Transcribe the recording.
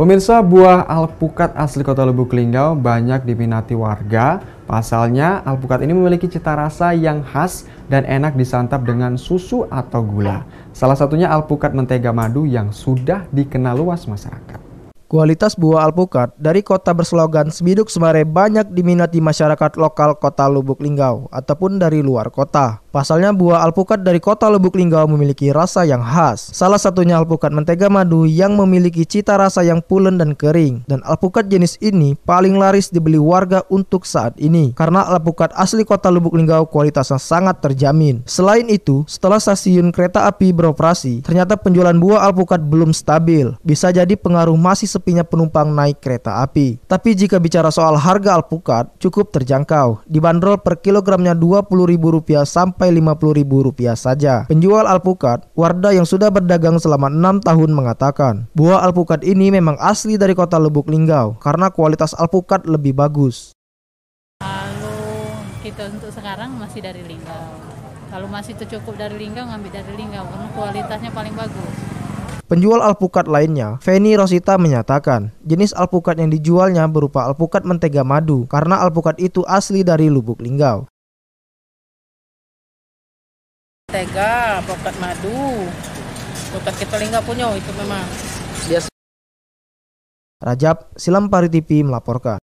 Pemirsa, buah alpukat asli Kota Lubuk Linggau banyak diminati warga. Pasalnya, alpukat ini memiliki cita rasa yang khas dan enak disantap dengan susu atau gula. Salah satunya alpukat mentega madu yang sudah dikenal luas masyarakat. Kualitas buah alpukat dari kota berslogan Semiduk Semare banyak diminati masyarakat lokal kota Lubuk Linggau ataupun dari luar kota. Pasalnya buah alpukat dari kota Lubuk Linggau memiliki rasa yang khas. Salah satunya alpukat mentega madu yang memiliki cita rasa yang pulen dan kering. Dan alpukat jenis ini paling laris dibeli warga untuk saat ini karena alpukat asli kota Lubuk Linggau kualitasnya sangat terjamin. Selain itu, setelah stasiun kereta api beroperasi, ternyata penjualan buah alpukat belum stabil. Bisa jadi pengaruh masih sepinya penumpang naik kereta api. Tapi jika bicara soal harga alpukat, cukup terjangkau. Dibanderol per kilogramnya Rp20.000 sampai Rp50.000 saja. Penjual alpukat, Wardah yang sudah berdagang selama 6 tahun mengatakan, buah alpukat ini memang asli dari kota Lubuk Linggau karena kualitas alpukat lebih bagus. Kalau kita untuk sekarang masih dari Linggau. Kalau masih tercukup dari Linggau, ngambil dari Linggau karena kualitasnya paling bagus. Penjual alpukat lainnya, Feni Rosita menyatakan, jenis alpukat yang dijualnya berupa alpukat mentega madu karena alpukat itu asli dari Lubuk Linggau. Mentega, alpukat madu, alpukat kita Linggau punya itu memang. Rajab Silam TV melaporkan.